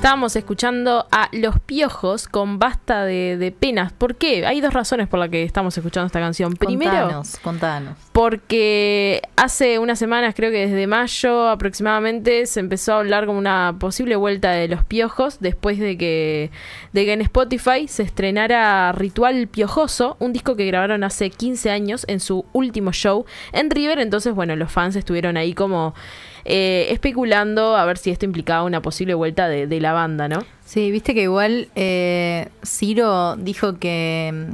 Estábamos escuchando a Los Piojos con Basta de, Penas. ¿Por qué? Hay dos razones por las que estamos escuchando esta canción. Primero, contanos, porque hace unas semanas, creo que desde mayo aproximadamente, se empezó a hablar como una posible vuelta de Los Piojos después de que, de que en Spotify se estrenara Ritual Piojoso, un disco que grabaron hace 15 años en su último show en River. Entonces, bueno, los fans estuvieron ahí como... Eh, especulando a ver si esto implicaba una posible vuelta de, la banda, ¿no? Sí, viste que igual eh, Ciro dijo que,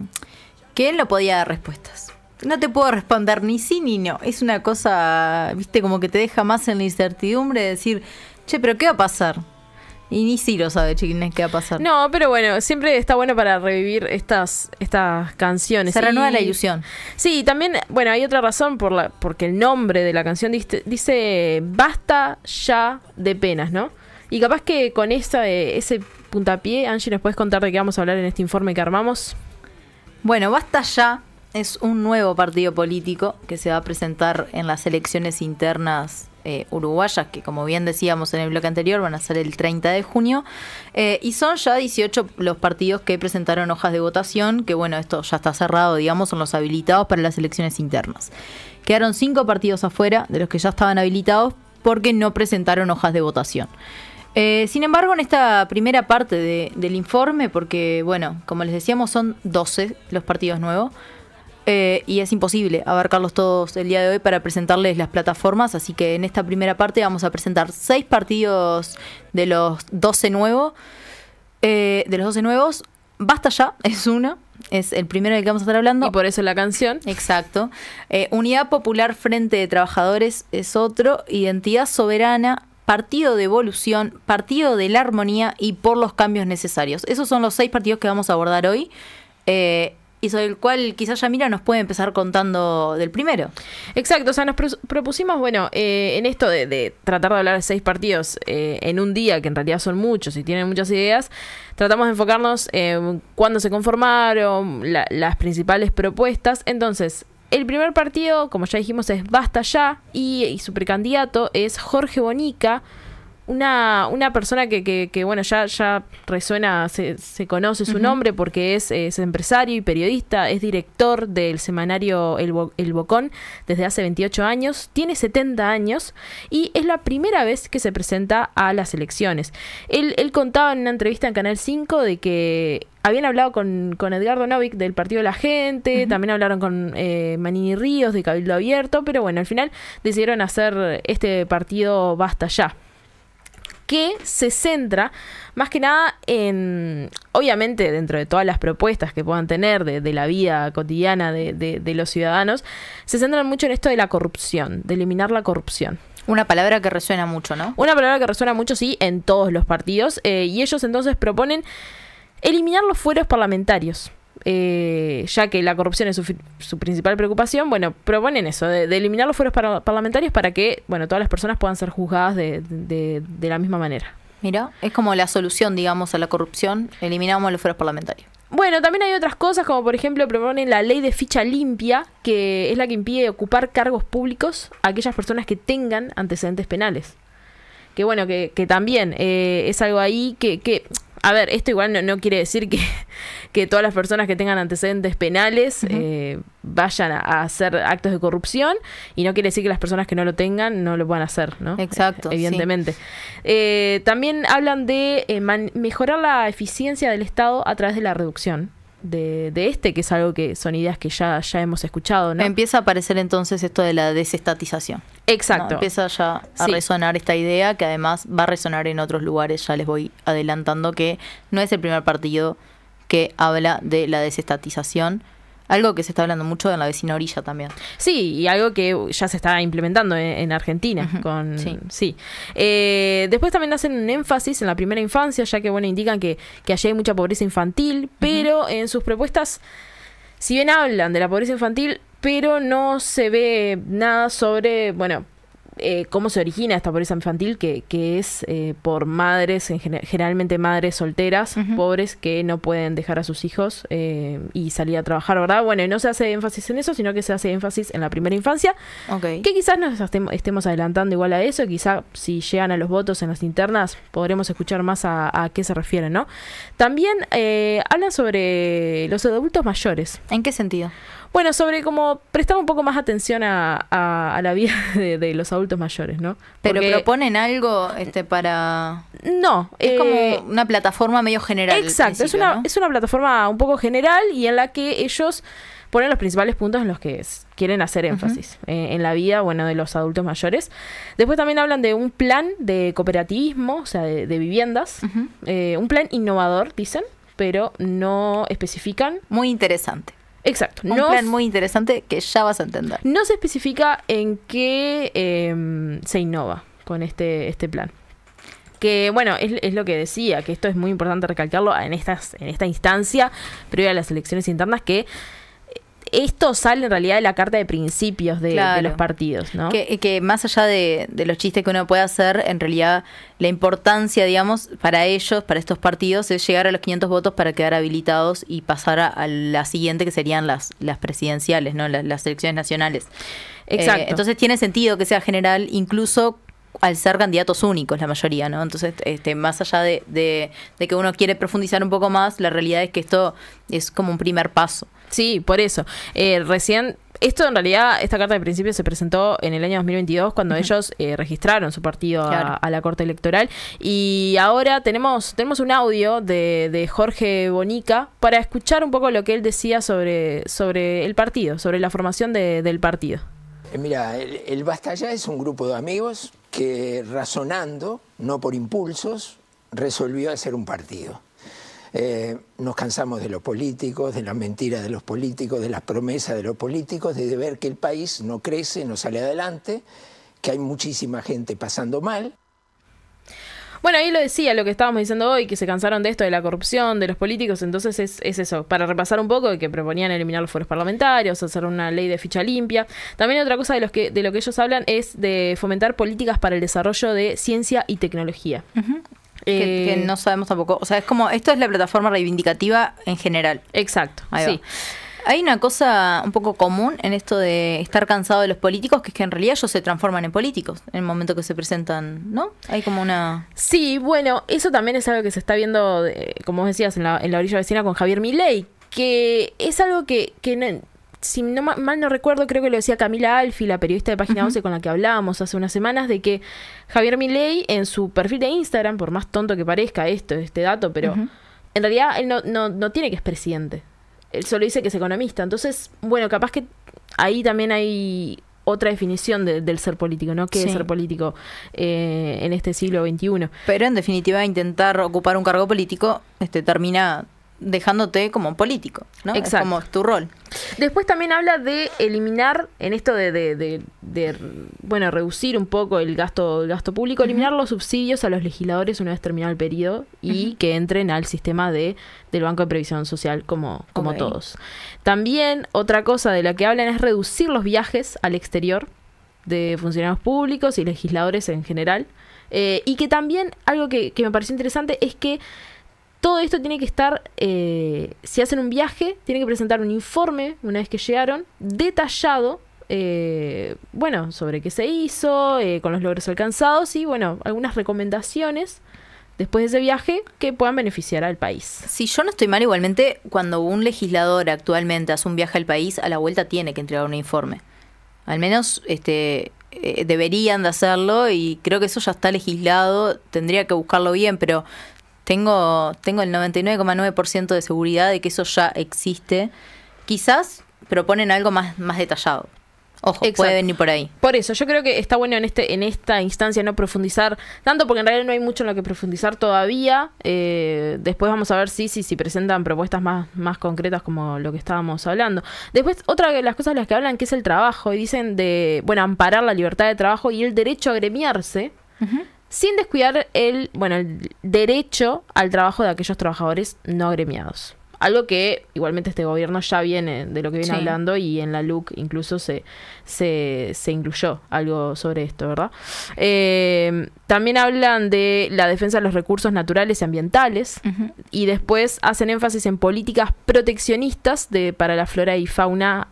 que él no podía dar respuestas. No te puedo responder ni sí ni no. Es una cosa, viste, como que te deja más en la incertidumbre de decir, che, pero ¿qué va a pasar? Y ni lo sabe, chiquines, qué va a pasar. No, pero bueno, siempre está bueno para revivir estas, estas canciones. Se renueva la ilusión. Sí, y también, bueno, hay otra razón por la, porque el nombre de la canción dice, basta ya de penas, ¿no? Y capaz que con esa, eh, ese puntapié, Angie, ¿nos puedes contar de qué vamos a hablar en este informe que armamos? Bueno, basta ya es un nuevo partido político que se va a presentar en las elecciones internas eh, uruguayas, que como bien decíamos en el bloque anterior, van a ser el 30 de junio. Eh, y son ya 18 los partidos que presentaron hojas de votación, que bueno, esto ya está cerrado, digamos, son los habilitados para las elecciones internas. Quedaron 5 partidos afuera de los que ya estaban habilitados porque no presentaron hojas de votación. Eh, sin embargo, en esta primera parte del informe, porque bueno, como les decíamos, son 12 los partidos nuevos, eh, y es imposible abarcarlos todos el día de hoy para presentarles las plataformas, así que en esta primera parte vamos a presentar seis partidos de los 12 nuevos. Eh, de los 12 nuevos, Basta ya, es uno, es el primero del que vamos a estar hablando. Y por eso la canción. Exacto. Eh, Unidad Popular Frente de Trabajadores es otro, Identidad Soberana, Partido de Evolución, Partido de la Armonía y por los cambios necesarios. Esos son los seis partidos que vamos a abordar hoy sobre el cual quizás Yamira nos puede empezar contando del primero. Exacto, o sea, nos propusimos, bueno, eh, en esto de, tratar de hablar de seis partidos eh, en un día, que en realidad son muchos y tienen muchas ideas, tratamos de enfocarnos en cuándo se conformaron, las principales propuestas. Entonces, el primer partido, como ya dijimos, es Basta Ya y su precandidato es Jorge Bonica una, una persona que, que, bueno, ya, ya resuena, se, conoce su nombre porque es, es, empresario y periodista, es director del semanario El, Bocón desde hace 28 años, tiene 70 años y es la primera vez que se presenta a las elecciones. Él, él contaba en una entrevista en Canal 5 de que habían hablado con, con Edgardo Novick del Partido de la Gente, también hablaron con eh, Manini Ríos de Cabildo Abierto, pero bueno, al final decidieron hacer este partido Basta Ya que se centra más que nada en, obviamente dentro de todas las propuestas que puedan tener de, la vida cotidiana de, los ciudadanos, se centran mucho en esto de la corrupción, de eliminar la corrupción. Una palabra que resuena mucho, ¿no? Una palabra que resuena mucho, sí, en todos los partidos. Eh, y ellos entonces proponen eliminar los fueros parlamentarios eh, ya que la corrupción es su, principal preocupación, bueno, proponen eso, de, eliminar los fueros parlamentarios para que, bueno, todas las personas puedan ser juzgadas de, la misma manera. Mira, es como la solución, digamos, a la corrupción, eliminamos los fueros parlamentarios. Bueno, también hay otras cosas, como por ejemplo proponen la ley de ficha limpia, que es la que impide ocupar cargos públicos a aquellas personas que tengan antecedentes penales. Que bueno, que, también eh, es algo ahí que a ver, esto igual no, quiere decir que, todas las personas que tengan antecedentes penales eh, vayan a, hacer actos de corrupción y no quiere decir que las personas que no lo tengan no lo puedan hacer, ¿no? Exacto. Eh, evidentemente. Eh, también hablan de mejorar la eficiencia del Estado a través de la reducción de, este, que es algo que son ideas que ya, ya hemos escuchado. ¿no? Empieza a aparecer entonces esto de la desestatización. Exacto. Empieza ya a resonar esta idea que además va a resonar en otros lugares, ya les voy adelantando que no es el primer partido que habla de la desestatización algo que se está hablando mucho en la vecina orilla también. Sí, y algo que ya se está implementando en, Argentina. con, sí. sí. Eh, después también hacen un énfasis en la primera infancia, ya que bueno, indican que, que allí hay mucha pobreza infantil, pero en sus propuestas, si bien hablan de la pobreza infantil, pero no se ve nada sobre, bueno, eh, cómo se origina esta pobreza infantil, que, que es eh, por madres, generalmente madres solteras, pobres, que no pueden dejar a sus hijos eh, y salir a trabajar, ¿verdad? Bueno, no se hace énfasis en eso, sino que se hace énfasis en la primera infancia, que quizás nos estemos adelantando igual a eso, quizás si llegan a los votos en las internas podremos escuchar más a, a qué se refieren, ¿no? También hablan sobre los adultos mayores. ¿En qué sentido? Bueno, sobre cómo prestar un poco más atención a, la vida de, los adultos mayores, ¿no? ¿Pero proponen algo este, para...? No. Es como eh, una plataforma medio general. Exacto, es una, es una plataforma un poco general y en la que ellos ponen los principales puntos en los que quieren hacer énfasis eh, en la vida, bueno, de los adultos mayores. Después también hablan de un plan de cooperativismo, o sea, de, viviendas, eh, un plan innovador, dicen, pero no especifican. Muy interesante. Exacto. Un plan muy interesante que ya vas a entender. No se especifica en qué em, se innova con este, este plan. Que bueno, es, es, lo que decía, que esto es muy importante recalcarlo en, estas, en esta instancia previa a las elecciones internas, que esto sale en realidad de la carta de principios de, los partidos, ¿no? Que, más allá de, los chistes que uno puede hacer, en realidad la importancia, digamos, para ellos, para estos partidos, es llegar a los 500 votos para quedar habilitados y pasar a, la siguiente, que serían las, las presidenciales, ¿no? Las, elecciones nacionales. Eh, Exacto. entonces tiene sentido que sea general, incluso al ser candidatos únicos la mayoría, ¿no? Entonces, este, más allá de, que uno quiere profundizar un poco más, la realidad es que esto es como un primer paso. Sí, por eso. Eh, recién esto en realidad, esta carta de principio se presentó en el año 2022 cuando ellos eh, registraron su partido a, la Corte Electoral. Y ahora tenemos, tenemos un audio de, de, Jorge Bonica para escuchar un poco lo que él decía sobre, sobre el partido, sobre la formación del partido. Eh, mira, el, el ya es un grupo de amigos que razonando, no por impulsos, resolvió hacer un partido. Eh, nos cansamos de los políticos, de las mentiras de los políticos, de las promesas de los políticos, de ver que el país no crece, no sale adelante, que hay muchísima gente pasando mal. Bueno, ahí lo decía, lo que estábamos diciendo hoy, que se cansaron de esto, de la corrupción, de los políticos, entonces es, eso, para repasar un poco, que proponían eliminar los foros parlamentarios, hacer una ley de ficha limpia. También otra cosa de, los que, de lo que ellos hablan es de fomentar políticas para el desarrollo de ciencia y tecnología. Que, eh, no sabemos tampoco. O sea, es como, esto es la plataforma reivindicativa en general. Exacto. Hay una cosa un poco común en esto de estar cansado de los políticos, que es que en realidad ellos se transforman en políticos en el momento que se presentan, ¿no? Hay como una... Sí, bueno, eso también es algo que se está viendo, eh, como decías, en la, en la orilla vecina con Javier Milei, que es algo que, que si mal no recuerdo, creo que lo decía Camila Alfi, la periodista de Página 11 con la que hablábamos hace unas semanas, de que Javier Milei en su perfil de Instagram, por más tonto que parezca esto, este dato, pero en realidad él no, no, no tiene que ser presidente. Él solo dice que es economista. Entonces, bueno, capaz que ahí también hay otra definición del ser político, ¿no? ¿Qué es ser político eh, en este siglo XXI? Pero en definitiva, intentar ocupar un cargo político este, termina dejándote como político, ¿no? Exacto. Es tu rol. Después también habla de eliminar, en esto de, de, bueno, reducir un poco el gasto, gasto público, eliminar los subsidios a los legisladores una vez terminado el periodo y que entren al sistema de, del Banco de Previsión Social como, como todos. También otra cosa de la que hablan es reducir los viajes al exterior de funcionarios públicos y legisladores en general. Eh, y que también algo que, que me pareció interesante es que todo esto tiene que estar, eh, si hacen un viaje, tienen que presentar un informe, una vez que llegaron, detallado, eh, bueno, sobre qué se hizo, eh, con los logros alcanzados y, bueno, algunas recomendaciones después de ese viaje que puedan beneficiar al país. Si yo no estoy mal, igualmente, cuando un legislador actualmente hace un viaje al país, a la vuelta tiene que entregar un informe. Al menos este, deberían de hacerlo y creo que eso ya está legislado, tendría que buscarlo bien, pero tengo, tengo el 99,9% de seguridad de que eso ya existe. Quizás proponen algo más, más detallado. Ojo, que puede venir por ahí. Por eso, yo creo que está bueno en este en esta instancia no profundizar tanto, porque en realidad no hay mucho en lo que profundizar todavía. Eh, después vamos a ver si, si, si presentan propuestas más, más concretas como lo que estábamos hablando. Después, otra de las cosas de las que hablan, que es el trabajo, y dicen de, bueno, amparar la libertad de trabajo y el derecho a gremiarse sin descuidar el, bueno, el derecho al trabajo de aquellos trabajadores no agremiados. Algo que igualmente este gobierno ya viene de lo que viene hablando y en la LUC incluso se, se, incluyó algo sobre esto, ¿verdad? Eh, también hablan de la defensa de los recursos naturales y ambientales y después hacen énfasis en políticas proteccionistas de, para la flora y fauna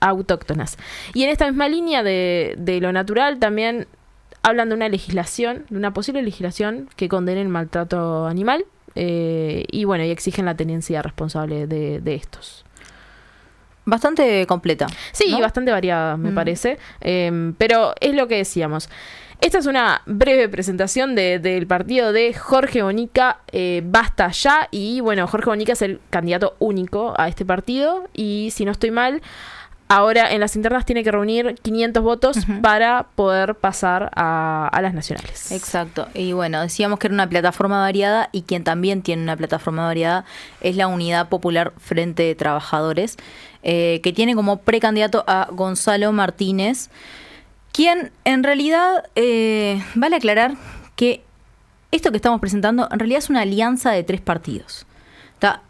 autóctonas. Y en esta misma línea de, de lo natural también hablan de una legislación, de una posible legislación que condene el maltrato animal eh, y bueno, y exigen la tenencia responsable de, estos. Bastante completa. Sí, bastante variada, me mm. parece. Em, pero es lo que decíamos. Esta es una breve presentación del partido de Jorge Bonica, eh, Basta Ya. Y bueno, Jorge Bonica es el candidato único a este partido. Y si no estoy mal, Ahora en las internas tiene que reunir 500 votos para poder pasar a, las nacionales. Exacto. Y bueno, decíamos que era una plataforma variada y quien también tiene una plataforma variada es la Unidad Popular Frente de Trabajadores, eh, que tiene como precandidato a Gonzalo Martínez, quien en realidad, eh, vale aclarar que esto que estamos presentando en realidad es una alianza de tres partidos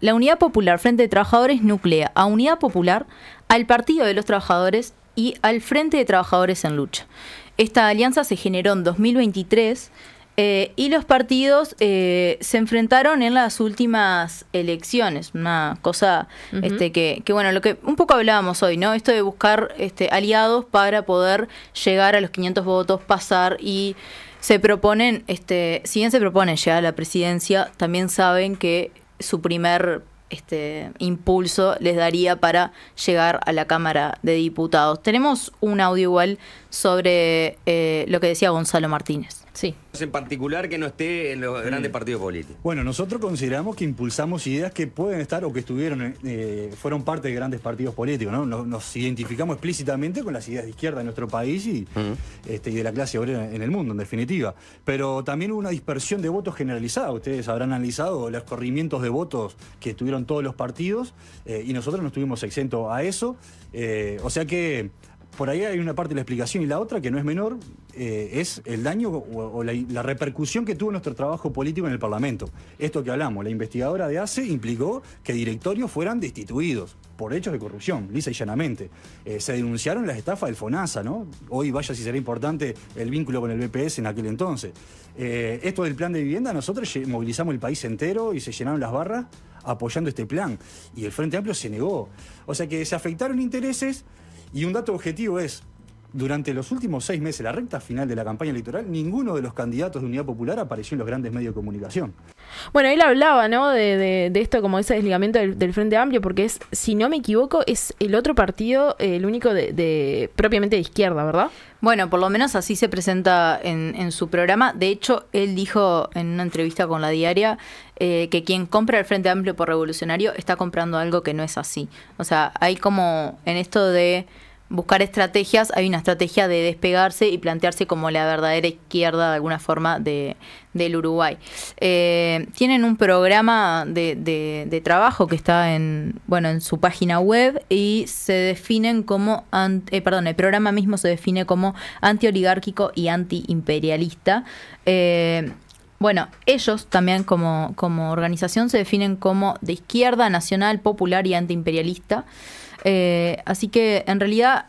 la Unidad Popular Frente de Trabajadores nuclea a Unidad Popular, al Partido de los Trabajadores y al Frente de Trabajadores en Lucha. Esta alianza se generó en 2023 eh, y los partidos eh, se enfrentaron en las últimas elecciones, una cosa este, que, bueno, lo que un poco hablábamos hoy, ¿no? Esto de buscar este, aliados para poder llegar a los 500 votos, pasar y se proponen, este, si bien se proponen llegar a la presidencia, también saben que su primer este, impulso les daría para llegar a la Cámara de Diputados. Tenemos un audio igual sobre eh, lo que decía Gonzalo Martínez. En particular que no esté en los mm. grandes partidos políticos. Bueno, nosotros consideramos que impulsamos ideas que pueden estar o que estuvieron, eh, eh, fueron parte de grandes partidos políticos, ¿no? Nos, identificamos explícitamente con las ideas de izquierda en nuestro país y, mm. este, y de la clase obrera en el mundo, en definitiva. Pero también hubo una dispersión de votos generalizada. Ustedes habrán analizado los corrimientos de votos que tuvieron todos los partidos eh, y nosotros no estuvimos exentos a eso. o sea que por ahí hay una parte de la explicación y la otra, que no es menor, eh, es el daño o, la, repercusión que tuvo nuestro trabajo político en el Parlamento. Esto que hablamos, la investigadora de ACE implicó que directorios fueran destituidos por hechos de corrupción, lisa y llanamente. Eh, se denunciaron las estafas del FONASA, ¿no? Hoy vaya si será importante el vínculo con el BPS en aquel entonces. Eh, esto del plan de vivienda, nosotros movilizamos el país entero y se llenaron las barras apoyando este plan. Y el Frente Amplio se negó. O sea que se afectaron intereses y un dato objetivo es, durante los últimos seis meses, la recta final de la campaña electoral, ninguno de los candidatos de Unidad Popular apareció en los grandes medios de comunicación. Bueno, él hablaba, ¿no? De, esto, como ese desligamiento del, Frente Amplio, porque es, si no me equivoco, es el otro partido, eh, el único de, propiamente de izquierda, ¿verdad? Bueno, por lo menos así se presenta en, su programa. De hecho, él dijo en una entrevista con la diaria eh, que quien compra el Frente Amplio por revolucionario está comprando algo que no es así. O sea, hay como en esto de buscar estrategias, hay una estrategia de despegarse y plantearse como la verdadera izquierda de alguna forma de, del Uruguay. Eh, tienen un programa de, de, trabajo que está en, bueno, en su página web y se definen como, eh, perdón, el programa mismo se define como antioligárquico y antiimperialista. Eh, bueno, ellos también como, como organización se definen como de izquierda, nacional, popular y antiimperialista. Eh, así que en realidad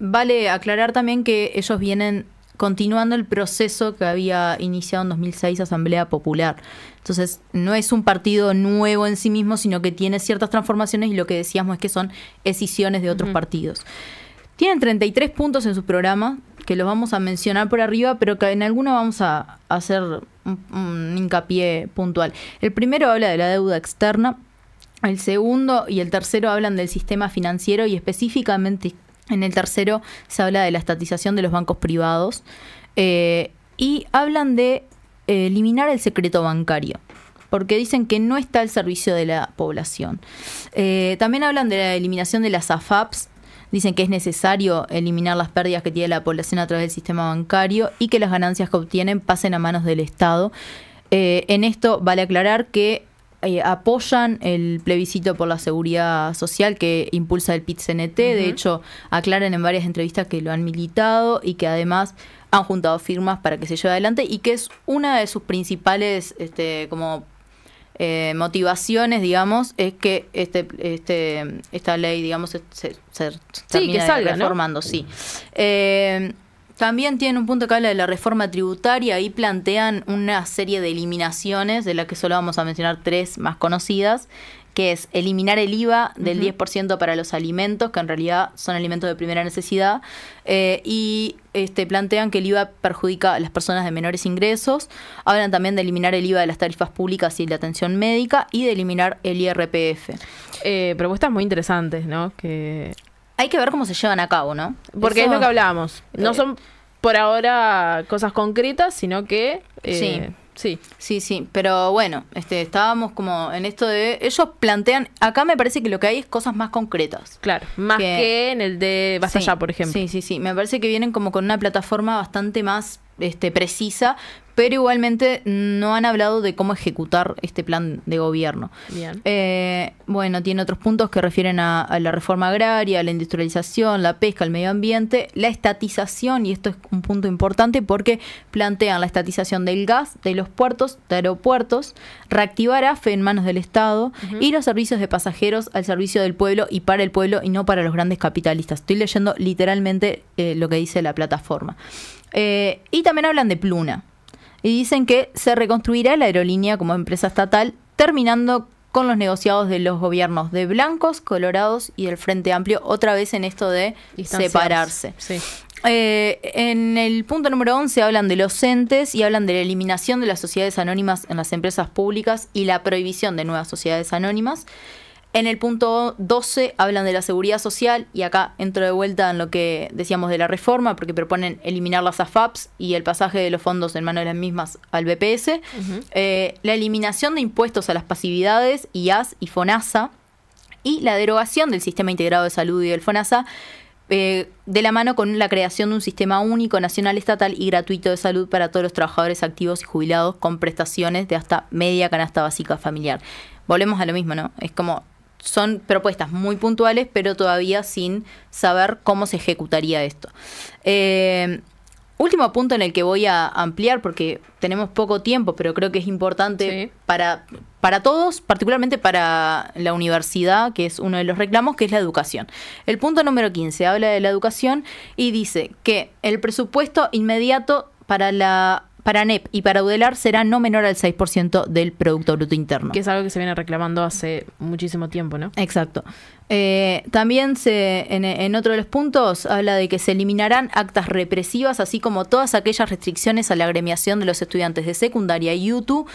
vale aclarar también que ellos vienen continuando el proceso que había iniciado en 2006 Asamblea Popular. Entonces, no es un partido nuevo en sí mismo, sino que tiene ciertas transformaciones y lo que decíamos es que son escisiones de otros partidos. Tienen 33 puntos en su programa, que los vamos a mencionar por arriba, pero que en alguno vamos a hacer un hincapié puntual. El primero habla de la deuda externa, el segundo y el tercero hablan del sistema financiero y específicamente en el tercero se habla de la estatización de los bancos privados eh, y hablan de eh, eliminar el secreto bancario porque dicen que no está al servicio de la población. Eh, también hablan de la eliminación de las AFAPs, dicen que es necesario eliminar las pérdidas que tiene la población a través del sistema bancario y que las ganancias que obtienen pasen a manos del Estado. en esto vale aclarar que eh, apoyan el plebiscito por la seguridad social que impulsa el PIT-CNT. De hecho, aclaran en varias entrevistas que lo han militado y que además han juntado firmas para que se lleve adelante y que es una de sus principales este, como eh, motivaciones, digamos, es que este, este, esta ley, digamos, se, se, reformando. sí, que salga, reformando, sí. Eh, también tienen un punto que habla de la reforma tributaria y plantean una serie de eliminaciones, de las que solo vamos a mencionar tres más conocidas, que es eliminar el IVA del 10% para los alimentos, que en realidad son alimentos de primera necesidad, eh, y este, plantean que el IVA perjudica a las personas de menores ingresos. Hablan también de eliminar el IVA de las tarifas públicas y de la atención médica y de eliminar el IRPF. Eh, propuestas muy interesantes, ¿no? Que hay que ver cómo se llevan a cabo, ¿no? Porque es lo que hablábamos. No eh, son por ahora cosas concretas, sino que... Eh, sí. sí. Sí, sí, pero bueno, este, estábamos como en esto de... Ellos plantean, acá me parece que lo que hay es cosas más concretas. Claro, más que, en el de Vasallá, allá, por ejemplo. Sí, sí, sí, me parece que vienen como con una plataforma bastante más este, precisa, pero igualmente no han hablado de cómo ejecutar este plan de gobierno. Eh, bueno, tiene otros puntos que refieren a, la reforma agraria, la industrialización, la pesca, el medio ambiente, la estatización, y esto es un punto importante porque plantean la estatización del gas, de los puertos, de aeropuertos, reactivar AFE en manos del Estado y los servicios de pasajeros al servicio del pueblo y para el pueblo y no para los grandes capitalistas. Estoy leyendo literalmente eh, lo que dice la plataforma. Eh, y también hablan de Pluna y dicen que se reconstruirá la aerolínea como empresa estatal, terminando con los negociados de los gobiernos de blancos, colorados y del Frente Amplio, otra vez en esto de separarse. Eh, en el punto número 11 hablan de los entes y hablan de la eliminación de las sociedades anónimas en las empresas públicas y la prohibición de nuevas sociedades anónimas. En el punto 12 hablan de la seguridad social y acá entro de vuelta en lo que decíamos de la reforma, porque proponen eliminar las AFAPs y el pasaje de los fondos en manos de las mismas al BPS, eh, la eliminación de impuestos a las pasividades, IAS y FONASA, y la derogación del Sistema Integrado de Salud y del FONASA, eh, de la mano con la creación de un sistema único, nacional, estatal y gratuito de salud para todos los trabajadores activos y jubilados con prestaciones de hasta media canasta básica familiar. Volvemos a lo mismo, ¿no? Es como son propuestas muy puntuales, pero todavía sin saber cómo se ejecutaría esto. Eh, último punto en el que voy a ampliar, porque tenemos poco tiempo, pero creo que es importante para, para todos, particularmente para la universidad, que es uno de los reclamos, que es la educación. El punto número 15 habla de la educación y dice que el presupuesto inmediato para la para NEP y para Udelar será no menor al 6% del Producto Bruto Interno. Que es algo que se viene reclamando hace muchísimo tiempo, ¿no? Exacto. Eh, también se, en, otro de los puntos habla de que se eliminarán actas represivas, así como todas aquellas restricciones a la agremiación de los estudiantes de secundaria y UTU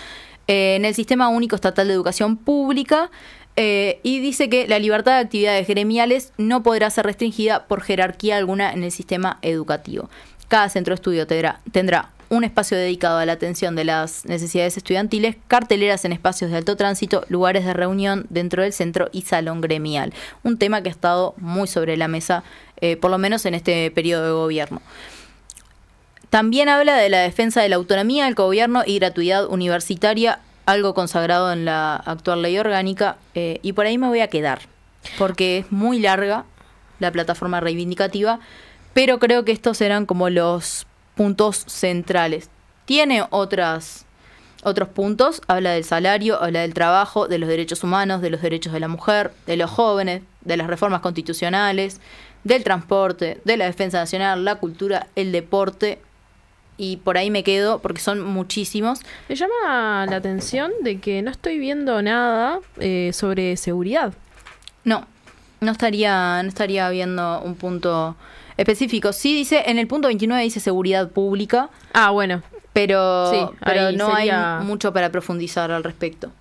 eh, en el Sistema Único Estatal de Educación Pública. Eh, y dice que la libertad de actividades gremiales no podrá ser restringida por jerarquía alguna en el sistema educativo. Cada centro de estudio tendrá un espacio dedicado a la atención de las necesidades estudiantiles, carteleras en espacios de alto tránsito, lugares de reunión dentro del centro y salón gremial. Un tema que ha estado muy sobre la mesa, eh, por lo menos en este periodo de gobierno. También habla de la defensa de la autonomía del gobierno y gratuidad universitaria, algo consagrado en la actual ley orgánica, eh, y por ahí me voy a quedar, porque es muy larga la plataforma reivindicativa, pero creo que estos eran como los puntos centrales. Tiene otras, otros puntos, habla del salario, habla del trabajo, de los derechos humanos, de los derechos de la mujer, de los jóvenes, de las reformas constitucionales, del transporte, de la defensa nacional, la cultura, el deporte. Y por ahí me quedo porque son muchísimos. Me llama la atención de que no estoy viendo nada eh, sobre seguridad. No, no estaría, no estaría viendo un punto específico. Sí dice, en el punto 29 dice seguridad pública. Ah, bueno. Pero, pero no hay mucho para profundizar al respecto.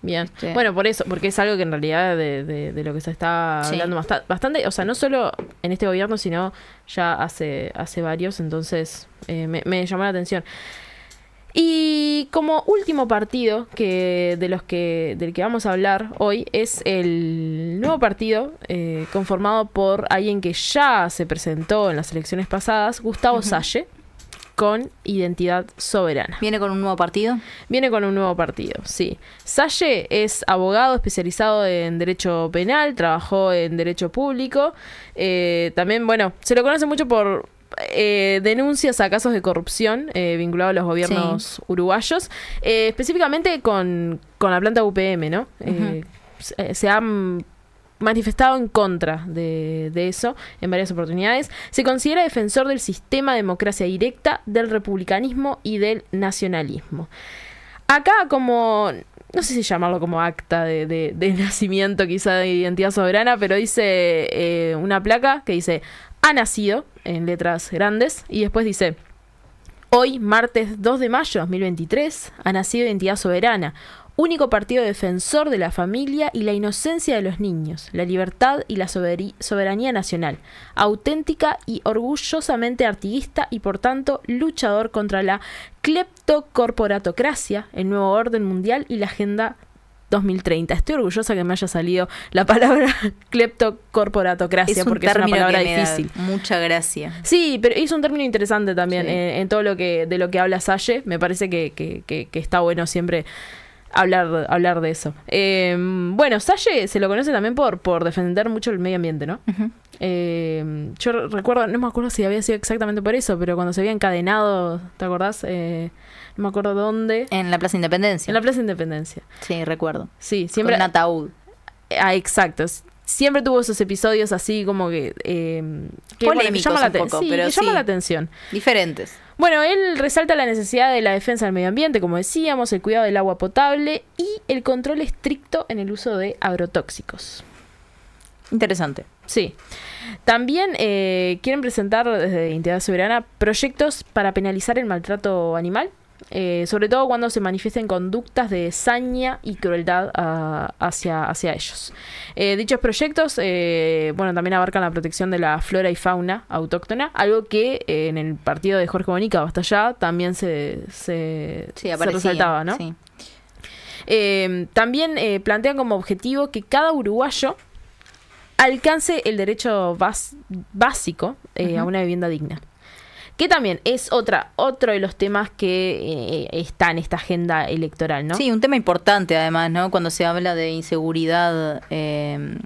Bien. Bueno, por eso, porque es algo que en realidad de, lo que se está hablando bastante, o sea, no solo en este gobierno, sino ya hace, hace varios, entonces eh, me, me llamó la atención. Y como último partido que, de los que, del que vamos a hablar hoy es el nuevo partido eh, conformado por alguien que ya se presentó en las elecciones pasadas, Gustavo Salle, con Identidad Soberana. ¿Viene con un nuevo partido? Viene con un nuevo partido, sí. Salle es abogado especializado en derecho penal, trabajó en derecho público. Eh, también, bueno, se lo conoce mucho por eh, denuncias a casos de corrupción eh, vinculados a los gobiernos uruguayos, eh, específicamente con, la planta UPM, ¿no? se, han manifestado en contra de, eso en varias oportunidades. Se considera defensor del sistema de democracia directa, del republicanismo y del nacionalismo. Acá, como. No sé si llamarlo como acta de, nacimiento, quizá de identidad soberana, pero dice una placa que dice: ha nacido en letras grandes. Y después dice, hoy, martes 2 de mayo de 2023, ha nacido Identidad Soberana, único partido defensor de la familia y la inocencia de los niños, la libertad y la soberanía nacional, auténtica y orgullosamente artiguista y por tanto luchador contra la cleptocorporatocracia, el nuevo orden mundial y la agenda 2030. Estoy orgullosa que me haya salido la palabra cleptocorporatocracia, porque es una palabra difícil. Mucha gracia. Sí, pero es un término interesante también eh, en, todo lo que de lo que habla Salle. Me parece que, está bueno siempre hablar, hablar de eso. Em, bueno, Salle se lo conoce también por, por defender mucho el medio ambiente, ¿no? Em, yo recuerdo, no me acuerdo si había sido exactamente por eso, pero cuando se había encadenado, ¿te acordás? Eh, no me acuerdo dónde. En la Plaza Independencia. En la Plaza Independencia. Sí, recuerdo. Sí, siempre. Con un ataúd. Ah, exacto. Siempre tuvo esos episodios así como que. Eh, Polémicos un poco, sí, pero llama la atención. Diferentes. Bueno, él resalta la necesidad de la defensa del medio ambiente, como decíamos, el cuidado del agua potable y el control estricto en el uso de agrotóxicos. Interesante. Sí. También eh, quieren presentar desde entidad Soberana proyectos para penalizar el maltrato animal eh, sobre todo cuando se manifiesten conductas de saña y crueldad ah, hacia, hacia ellos. Eh, dichos proyectos, eh, bueno, también abarcan la protección de la flora y fauna autóctona, algo que en el partido de Jorge Bonica hasta allá también se, se, resaltaba, también plantean como objetivo que cada uruguayo alcance el derecho básico a una vivienda digna que también es otra, otro de los temas que eh, está en esta agenda electoral, ¿no? Sí, un tema importante además, ¿no? Cuando se habla de inseguridad, em,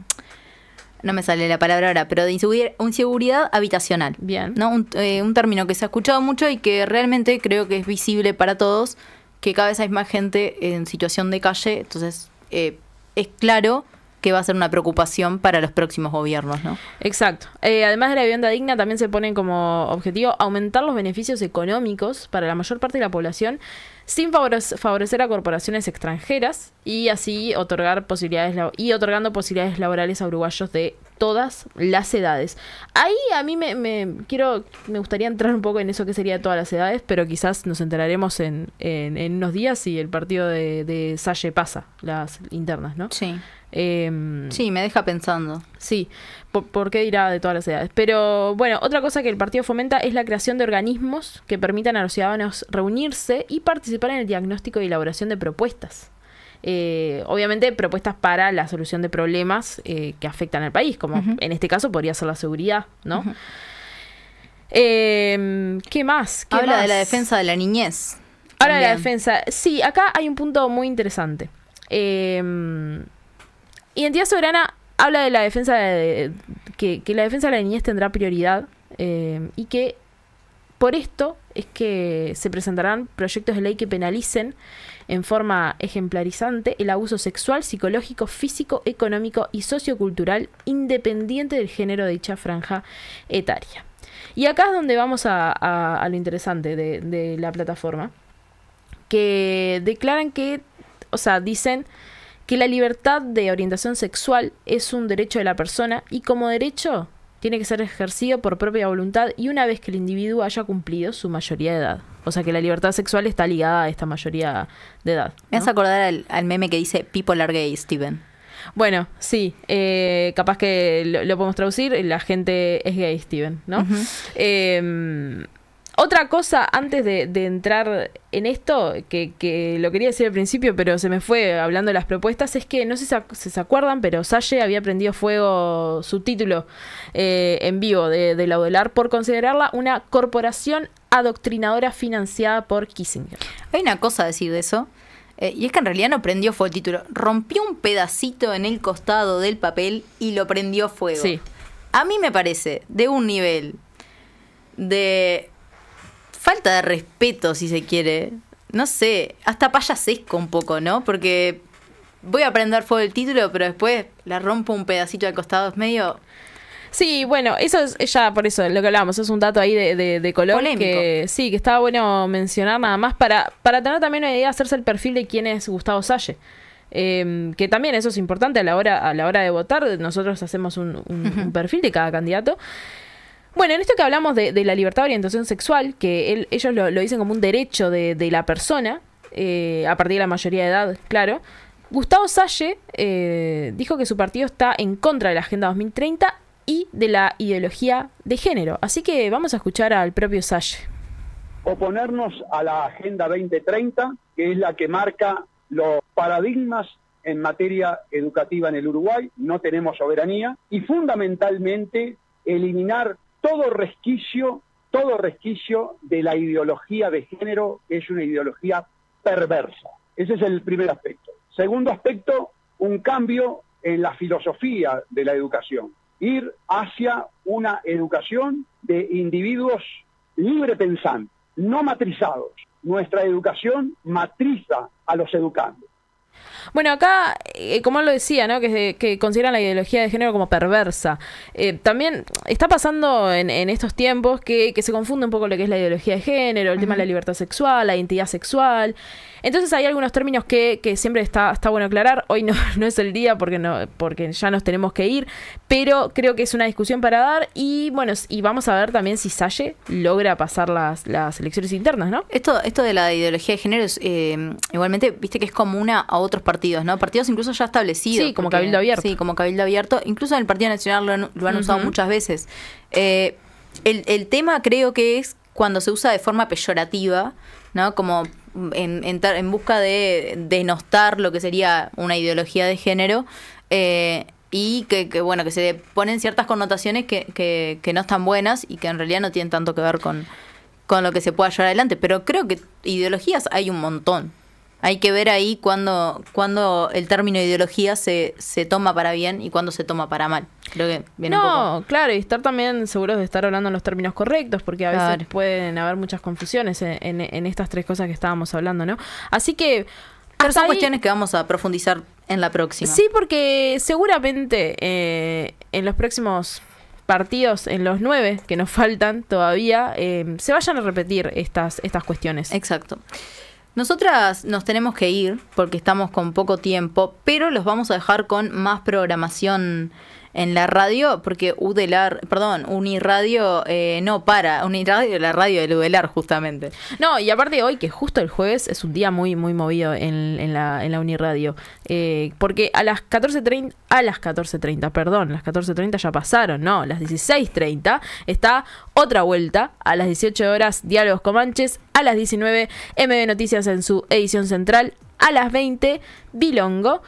no me sale la palabra ahora, pero de inseguridad, habitacional. Bien. ¿no? Un, eh, un término que se ha escuchado mucho y que realmente creo que es visible para todos, que cada vez hay más gente en situación de calle, entonces eh, es claro que va a ser una preocupación para los próximos gobiernos, ¿no? Exacto. Eh, además de la vivienda digna, también se pone como objetivo aumentar los beneficios económicos para la mayor parte de la población sin favorecer a corporaciones extranjeras y así otorgar posibilidades y otorgando posibilidades laborales a uruguayos de todas las edades. Ahí a mí me, quiero me gustaría entrar un poco en eso que sería todas las edades, pero quizás nos enteraremos en, en, en unos días si el partido de, de Salle pasa las internas, ¿no? Sí. Em, sí, me deja pensando. Sí, por, qué dirá de todas las edades? Pero bueno, otra cosa que el partido fomenta es la creación de organismos que permitan a los ciudadanos reunirse y participar en el diagnóstico y elaboración de propuestas. Eh, obviamente propuestas para la solución de problemas eh, que afectan al país, como en este caso podría ser la seguridad, ¿no? Em, ¿Qué más? Habla de la defensa de la niñez. Habla de la defensa. Sí, acá hay un punto muy interesante. Eh, Identidad Soberana habla de la defensa de, que, la defensa de la niñez tendrá prioridad eh, y que por esto es que se presentarán proyectos de ley que penalicen en forma ejemplarizante el abuso sexual, psicológico, físico, económico y sociocultural independiente del género de dicha franja etaria. Y acá es donde vamos a, lo interesante de, de la plataforma, que declaran que, o sea, dicen que la libertad de orientación sexual es un derecho de la persona y como derecho tiene que ser ejercido por propia voluntad y una vez que el individuo haya cumplido su mayoría de edad. O sea que la libertad sexual está ligada a esta mayoría de edad. Me Me hace acordar al, meme que dice People are gay, Steven. Bueno, sí, eh, capaz que lo, podemos traducir, la gente es gay, Steven, ¿no? Otra cosa, antes de, entrar en esto, que, lo quería decir al principio, pero se me fue hablando de las propuestas, es que no sé si se acuerdan, pero Salle había prendido fuego su título eh, en vivo de, Laudelar por considerarla una corporación adoctrinadora financiada por Kissinger. Hay una cosa a decir de eso. Eh, y es que en realidad no prendió fuego el título. Rompió un pedacito en el costado del papel y lo prendió fuego. Sí. A mí me parece de un nivel de falta de respeto, si se quiere. No sé, hasta payasesco un poco, ¿no? Porque voy a prender fuego el título, pero después la rompo un pedacito al costado, es medio... Sí, bueno, eso es ya por eso, lo que hablábamos, es un dato ahí de, de, color que sí, que estaba bueno mencionar nada más para, para tener también una idea, hacerse el perfil de quién es Gustavo Salle. Em, que también eso es importante a la hora, a la hora de votar. Nosotros hacemos un, un perfil de cada candidato. Bueno, en esto que hablamos de, la libertad de orientación sexual, que ellos lo, dicen como un derecho de, la persona, eh, a partir de la mayoría de edad, claro, Gustavo Salle eh, dijo que su partido está en contra de la Agenda 2030 y de la ideología de género. Así que vamos a escuchar al propio Salle. Oponernos a la Agenda 2030, que es la que marca los paradigmas en materia educativa en el Uruguay, no tenemos soberanía, y fundamentalmente eliminar todo resquicio, todo resquicio de la ideología de género, es una ideología perversa. Ese es el primer aspecto. Segundo aspecto, un cambio en la filosofía de la educación, ir hacia una educación de individuos libre pensantes, no matrizados. Nuestra educación matriza a los educandos. Bueno, acá, eh, como lo decía, ¿no? Que, consideran la ideología de género como perversa. Eh, también está pasando en, estos tiempos que, se confunde un poco lo que es la ideología de género, el tema de la libertad sexual, la identidad sexual. Entonces hay algunos términos que, siempre está, está bueno aclarar. Hoy no, es el día porque, no, porque ya nos tenemos que ir, pero creo que es una discusión para dar y bueno, y vamos a ver también si Salle logra pasar las, las elecciones internas, ¿no? Esto, esto de la ideología de género eh, igualmente, viste que es como una otros partidos, ¿no? Partidos incluso ya establecidos. como Cabildo Abierto. Sí, como Cabildo Abierto. Incluso en el Partido Nacional lo han, usado muchas veces. Eh, el, tema creo que es cuando se usa de forma peyorativa, ¿no? Como en, en, busca de denostar lo que sería una ideología de género eh, y que, bueno que se ponen ciertas connotaciones que, no están buenas y que en realidad no tienen tanto que ver con, con lo que se pueda llevar adelante pero creo que ideologías hay un montón hay que ver ahí cuando, cuando el término ideología se, se toma para bien y cuando se toma para mal. Creo que viene No, un poco. claro, y estar también seguros de estar hablando en los términos correctos, porque a veces pueden haber muchas confusiones en, en, estas tres cosas que estábamos hablando, ¿no? Así que. Pero ah, son cuestiones que vamos a profundizar en la próxima. Sí, porque seguramente eh, en los próximos partidos, en los nueve que nos faltan todavía, eh, se vayan a repetir estas, estas cuestiones. Exacto. Nosotras nos tenemos que ir porque estamos con poco tiempo, pero los vamos a dejar con más programación en la radio, porque Udelar, perdón, Uniradio eh, no para, Uniradio la radio del Udelar justamente. No, y aparte de hoy, que justo el jueves es un día muy, muy movido en, la, en Uniradio, eh, porque a las 14.30, a las 14.30, perdón, las 14.30 ya pasaron, no, las 16.30 está otra vuelta, a las 18 horas Diálogos Comanches, a las 19 MB Noticias en su edición central, a las 20 Bilongo.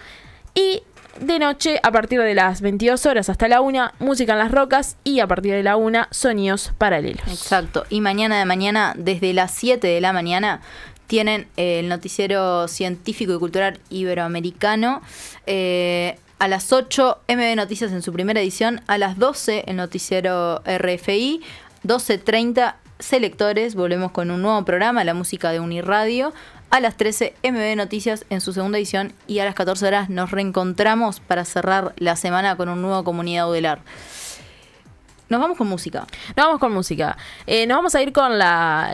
Y de noche, a partir de las 22 horas hasta la 1, música en las rocas y a partir de la 1, sonidos paralelos. Exacto. Y mañana de mañana, desde las 7 de la mañana, tienen eh, el noticiero científico y cultural iberoamericano. Eh, a las 8, MB Noticias en su primera edición. A las 12, el noticiero RFI. 12.30, Selectores. Volvemos con un nuevo programa, la música de Uniradio a las 13 MB Noticias en su segunda edición y a las 14 horas nos reencontramos para cerrar la semana con un nuevo Comunidad Udelar. Nos vamos con música. Nos vamos con música. Eh, nos vamos a ir con la,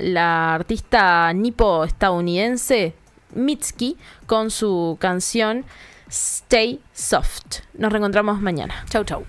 artista nipo estadounidense Mitski con su canción Stay Soft. Nos reencontramos mañana. Chau, chau.